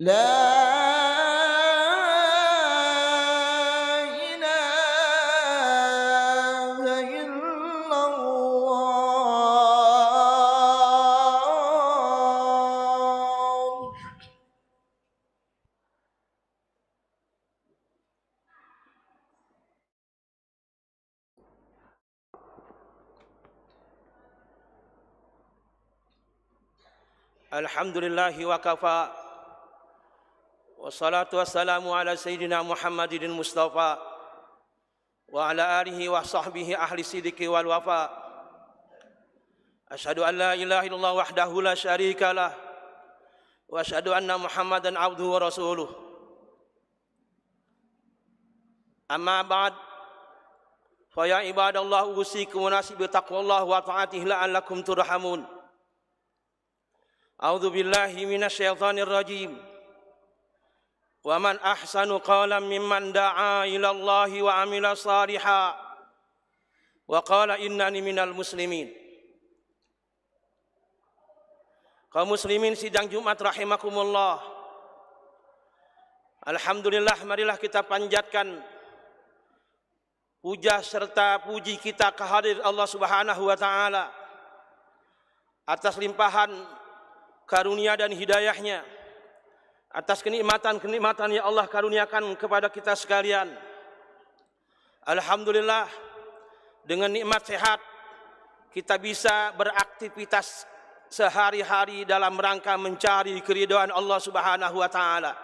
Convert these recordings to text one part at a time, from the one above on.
لا إله إلا الله الحمد لله وكفى والصلاة والسلام على سيدنا محمد المصطفى وعلى آله وصحبه أهل الصدق والوفاء أشهد أن لا إله إلا الله وحده لا شريك له وأشهد أن محمدا عبده ورسوله أما بعد فيا عباد الله أوصيكم ونفسي بتقوى الله وطاعته لعلكم ترحمون أعوذ بالله من الشيطان الرجيم ومن أحسن قولا ممن دعا إلى الله وعمل صالحا وقال إنني من المسلمين kaum muslimin sidang Jumat rahimakumullah Alhamdulillah marilah kita panjatkan puja serta puji kita kehadir Allah Subhanahu wa taala atas limpahan karunia dan hidayahnya nya atas kenikmatan-kenikmatan yang Allah karuniakan kepada kita sekalian. Alhamdulillah dengan nikmat sehat kita bisa beraktivitas sehari-hari dalam rangka mencari keridhaan Allah Subhanahu wa taala.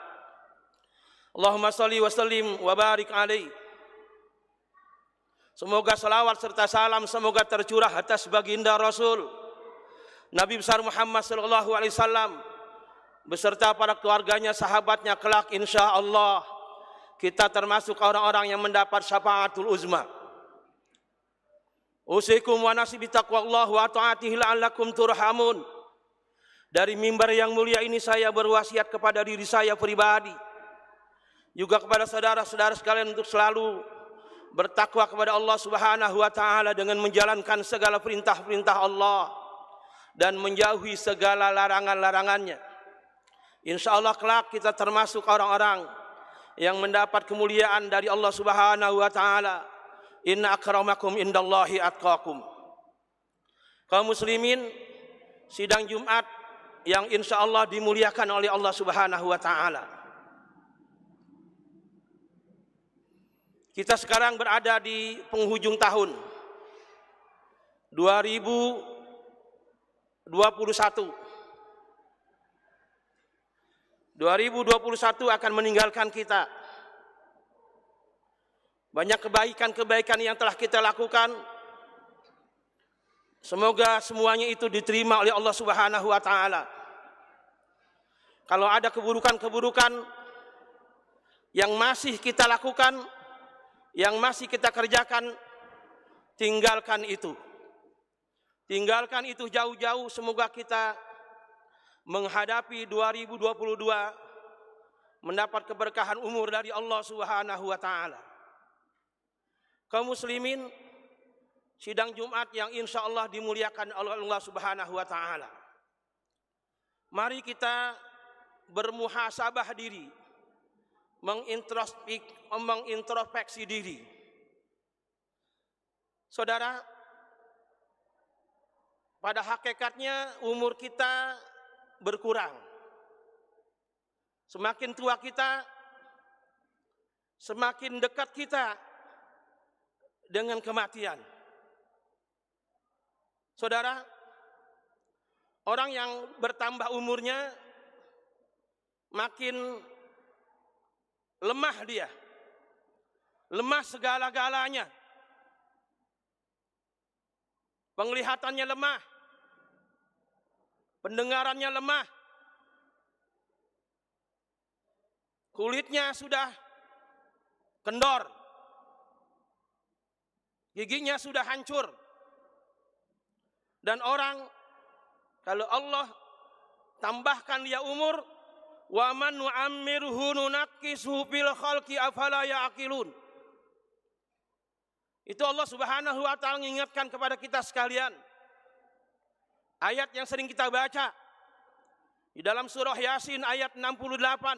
Allahumma salli wa sallim wa barik alaihi. Semoga salawat serta salam semoga tercurah atas baginda Rasul Nabi besar Muhammad sallallahu alaihi wasallam. beserta para keluarganya, sahabatnya kelak insya Allah kita termasuk orang-orang yang mendapat syafaatul uzma. Usikum wa nasi bitaqwallah wa ta'atihi la'allakum turhamun. Dari mimbar yang mulia ini saya berwasiat kepada diri saya pribadi. Juga kepada saudara-saudara sekalian untuk selalu bertakwa kepada Allah Subhanahu wa taala dengan menjalankan segala perintah-perintah Allah dan menjauhi segala larangan-larangannya. Insya Allah kelak kita termasuk orang-orang yang mendapat kemuliaan dari Allah Subhanahu wa taala. Inna akramakum indallahi atqakum. Kaum muslimin, sidang Jumat yang insya Allah dimuliakan oleh Allah Subhanahu wa taala. Kita sekarang berada di penghujung tahun 2021. 2021 akan meninggalkan kita. Banyak kebaikan-kebaikan yang telah kita lakukan. Semoga semuanya itu diterima oleh Allah Subhanahu wa taala. Kalau ada keburukan-keburukan yang masih kita lakukan, yang masih kita kerjakan, tinggalkan itu. Tinggalkan itu jauh-jauh semoga kita menghadapi 2022 mendapat keberkahan umur dari Allah Subhanahu wa taala. Kaum muslimin sidang Jumat yang insya Allah dimuliakan oleh Allah Subhanahu wa taala. Mari kita bermuhasabah diri, mengintrospek, mengintrospeksi diri. Saudara, pada hakikatnya umur kita berkurang. Semakin tua kita, semakin dekat kita dengan kematian. Saudara, orang yang bertambah umurnya makin lemah dia. Lemah segala-galanya. Penglihatannya lemah pendengarannya lemah, kulitnya sudah kendor, giginya sudah hancur, dan orang kalau Allah tambahkan dia umur, waman nu'ammirhu fil khalqi afala ya'qilun. Itu Allah Subhanahu wa taala mengingatkan kepada kita sekalian. Ayat yang sering kita baca di dalam surah Yasin ayat 68.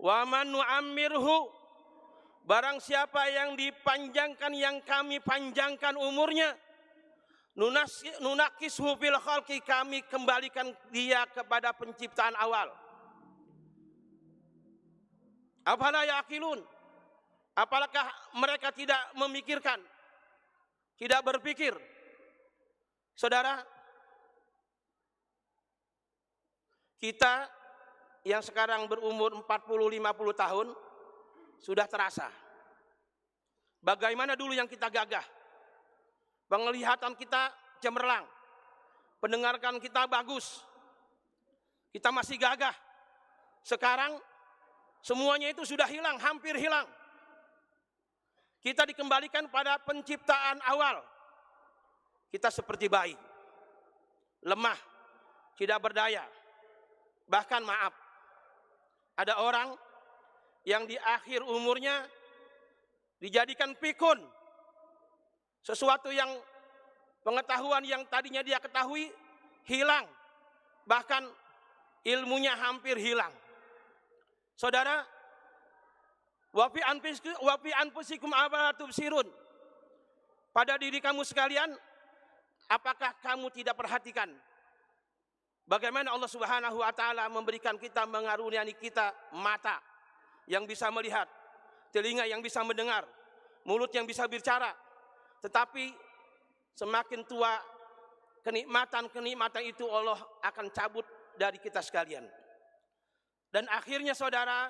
Wa man amirhu barang siapa yang dipanjangkan yang kami panjangkan umurnya nunakis hubil khalki kami kembalikan dia kepada penciptaan awal. Apalah yakilun? Apalakah mereka tidak memikirkan? Tidak berpikir? Saudara, Kita yang sekarang berumur 40 50 tahun sudah terasa. Bagaimana dulu yang kita gagah? Penglihatan kita cemerlang. Pendengarkan kita bagus. Kita masih gagah. Sekarang semuanya itu sudah hilang, hampir hilang. Kita dikembalikan pada penciptaan awal. Kita seperti bayi. Lemah, tidak berdaya Bahkan maaf, ada orang yang di akhir umurnya dijadikan pikun. Sesuatu yang pengetahuan yang tadinya dia ketahui hilang. Bahkan ilmunya hampir hilang. Saudara, wafi anfusikum abalatub sirun. Pada diri kamu sekalian, apakah kamu tidak perhatikan Bagaimana Allah Subhanahu wa taala memberikan kita mengaruniai kita mata yang bisa melihat, telinga yang bisa mendengar, mulut yang bisa bicara, Tetapi semakin tua kenikmatan-kenikmatan itu Allah akan cabut dari kita sekalian. Dan akhirnya saudara,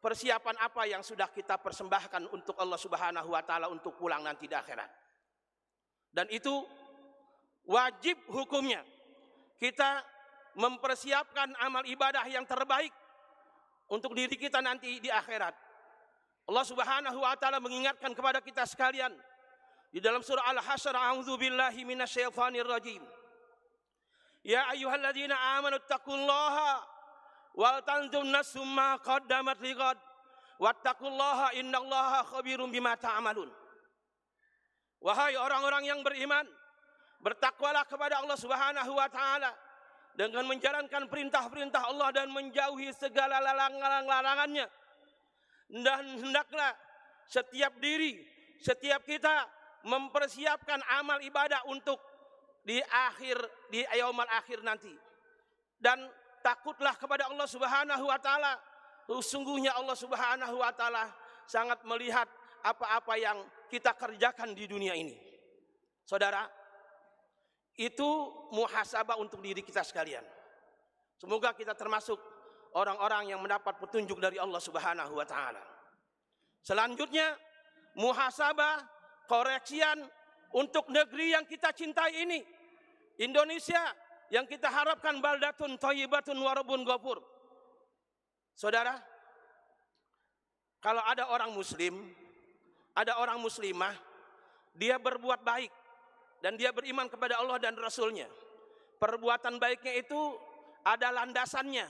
persiapan apa yang sudah kita persembahkan untuk Allah Subhanahu wa taala untuk pulang nanti di akhirat. Dan itu wajib hukumnya kita mempersiapkan amal ibadah yang terbaik untuk diri kita nanti di akhirat. Allah Subhanahu wa taala mengingatkan kepada kita sekalian di dalam surah Al-Hasyr, "A'udzubillahi minasyaitonir rajim." Ya ayyuhalladzina amanu taqullaha wal tanzum nafsum ma qaddamat lighad wattaqullaha innallaha khabirum bima ta'malun. Wahai orang-orang yang beriman, Bertakwalah kepada Allah Subhanahu wa taala dengan menjalankan perintah-perintah Allah dan menjauhi segala larangan-larangannya. Dan hendaklah setiap diri, setiap kita mempersiapkan amal ibadah untuk di akhir di yaumul akhir nanti. Dan takutlah kepada Allah Subhanahu wa taala. Sungguhnya Allah Subhanahu wa taala sangat melihat apa-apa yang kita kerjakan di dunia ini. Saudara, itu muhasabah untuk diri kita sekalian. Semoga kita termasuk orang-orang yang mendapat petunjuk dari Allah Subhanahu wa taala. Selanjutnya muhasabah koreksian untuk negeri yang kita cintai ini. Indonesia yang kita harapkan baldatun thayyibatun warabun ghafur. Saudara, kalau ada orang muslim, ada orang muslimah, dia berbuat baik, dan dia beriman kepada Allah dan Rasulnya. Perbuatan baiknya itu ada landasannya,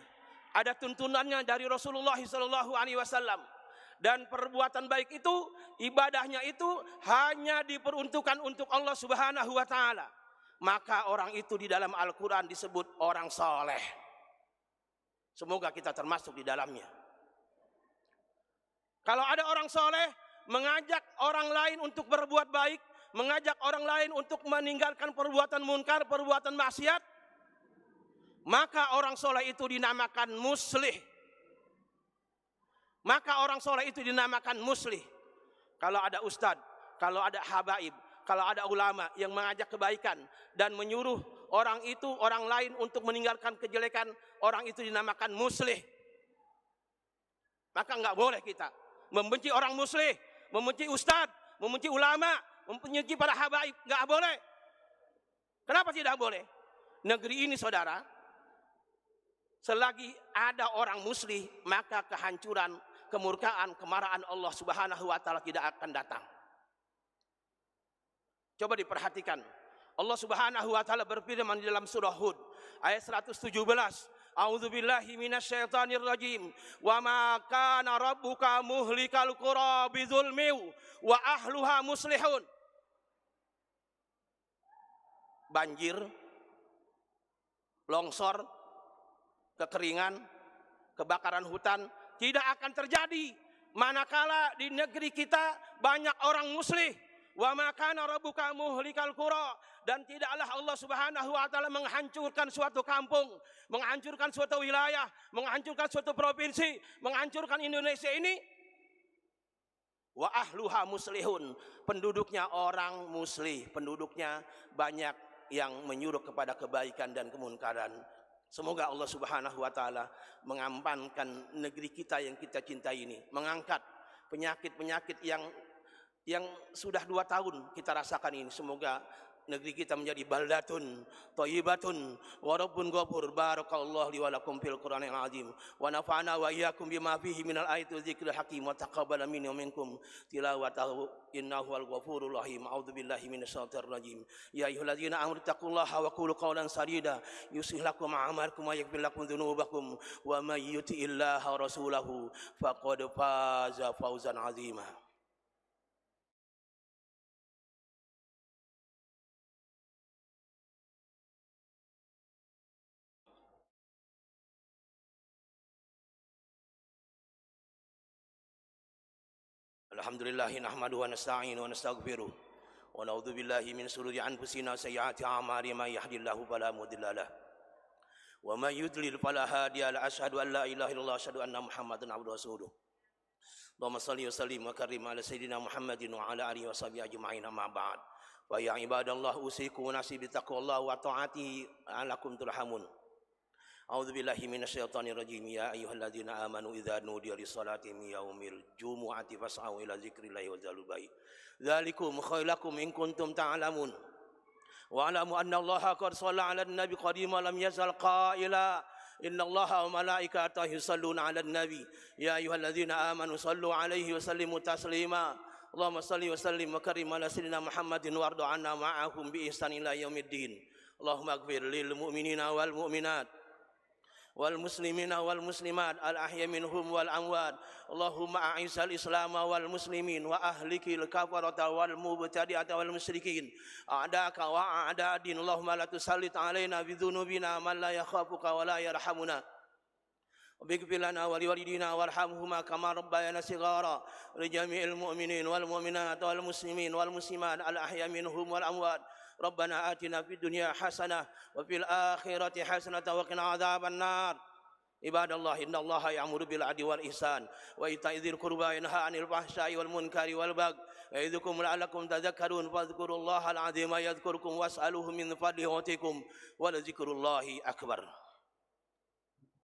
ada tuntunannya dari Rasulullah Shallallahu Alaihi Wasallam. Dan perbuatan baik itu, ibadahnya itu hanya diperuntukkan untuk Allah Subhanahu Wa Taala. Maka orang itu di dalam Al-Quran disebut orang soleh. Semoga kita termasuk di dalamnya. Kalau ada orang soleh mengajak orang lain untuk berbuat baik, mengajak orang lain untuk meninggalkan perbuatan munkar, perbuatan maksiat, maka orang soleh itu dinamakan muslih. Maka orang soleh itu dinamakan muslih. Kalau ada ustadz, kalau ada habaib, kalau ada ulama yang mengajak kebaikan dan menyuruh orang itu, orang lain untuk meninggalkan kejelekan, orang itu dinamakan muslih. Maka nggak boleh kita membenci orang muslih, membenci ustadz, membenci ulama, mempunyai para habaib. Nggak boleh. Kenapa tidak boleh? Negeri ini saudara, selagi ada orang muslim, maka kehancuran, kemurkaan, kemarahan Allah subhanahu wa ta'ala tidak akan datang. Coba diperhatikan. Allah subhanahu wa ta'ala berfirman di dalam surah Hud, ayat 117. A'udzu billahi minasyaitonir rajim. Wa ma kana rabbuka muhlikal wa ahluha banjir, longsor, kekeringan, kebakaran hutan tidak akan terjadi manakala di negeri kita banyak orang muslim wa makana rabbuka muhlikal qura dan tidaklah Allah Subhanahu wa taala menghancurkan suatu kampung, menghancurkan suatu wilayah, menghancurkan suatu provinsi, menghancurkan Indonesia ini wa ahluha muslihun, penduduknya orang muslim, penduduknya banyak yang menyuruh kepada kebaikan dan kemunkaran. Semoga Allah Subhanahu wa taala mengampankan negeri kita yang kita cintai ini, mengangkat penyakit-penyakit yang yang sudah dua tahun kita rasakan ini. Semoga negeri kita menjadi baldatun thayyibatun wa rabbun ghafur barakallahu li wa lakum fil qur'anil azim wa nafa'na wa iyyakum bima fihi minal ayati dzikr hakim wa taqabbal minni wa minkum tilawatahu innahu wal ghafurur rahim a'udzu billahi minasyaitonir rajim ya ayyuhallazina amanu taqullaha wa qulu qawlan sadida yuslih lakum a'malakum wa yaghfir lakum dzunubakum wa may yuti illaha rasulahu faqad faza fawzan 'azima الحمد لله نحمده ونستعينه ونستغفره ونعوذ بالله من شرور انفسنا وسيئات اعمالنا من يهد الله فلا مضل له ومن يضلل فلا هادي له اشهد ان لا اله الا الله اشهد ان محمدا عبده ورسوله اللهم صل وسلم وكرم على سيدنا محمد وعلى اله وصحبه اجمعين اما بعد ويا عباد الله اوصيكم ونفسي بتقوى الله وطاعته لعلكم ترحمون أعوذ بالله من الشيطان الرجيم يا أيها الذين آمنوا إذا نودي للصلاة من يوم الجمعة فاسعوا إلى ذكر الله وذلوا البيع ذلكم خير لكم إن كنتم تعلمون واعلموا أن الله قد صلى على النبي قديما لم يزل قائلا إن الله وملائكته يصلون على النبي يا أيها الذين آمنوا صلوا عليه وسلموا تسليما اللهم صل وسلم وكرم على سيدنا محمد وارض عنا معهم بإحسان إلى يوم الدين اللهم اغفر للمؤمنين والمؤمنات والمسلمين والمسلمات الأحياء منهم والأموات اللهم أعز الإسلام والمسلمين وأهلك الكفرة والمبتدئة والمشركين أعداك وأعداء الدين اللهم لا تسلط علينا بذنوبنا من لا يخافك ولا يرحمنا واغفر لنا ولوالدينا وارحمهما كما ربيانا صغارا لجميع المؤمنين والمؤمنات والمسلمين والمسلمات الأحياء منهم والأموات ربنا آتنا في الدنيا حسنة وفي الآخرة حسنة وقنا عذاب النار عباد الله إن الله يأمر بالعدل والإحسان وإيتاء ذي القربى وينهى عن الفحشاء والمنكر والبغي يعظكم لعلكم تذكرون فاذكروا الله العظيم يذكركم واسألوه من فضله يؤتكم ولذكر الله أكبر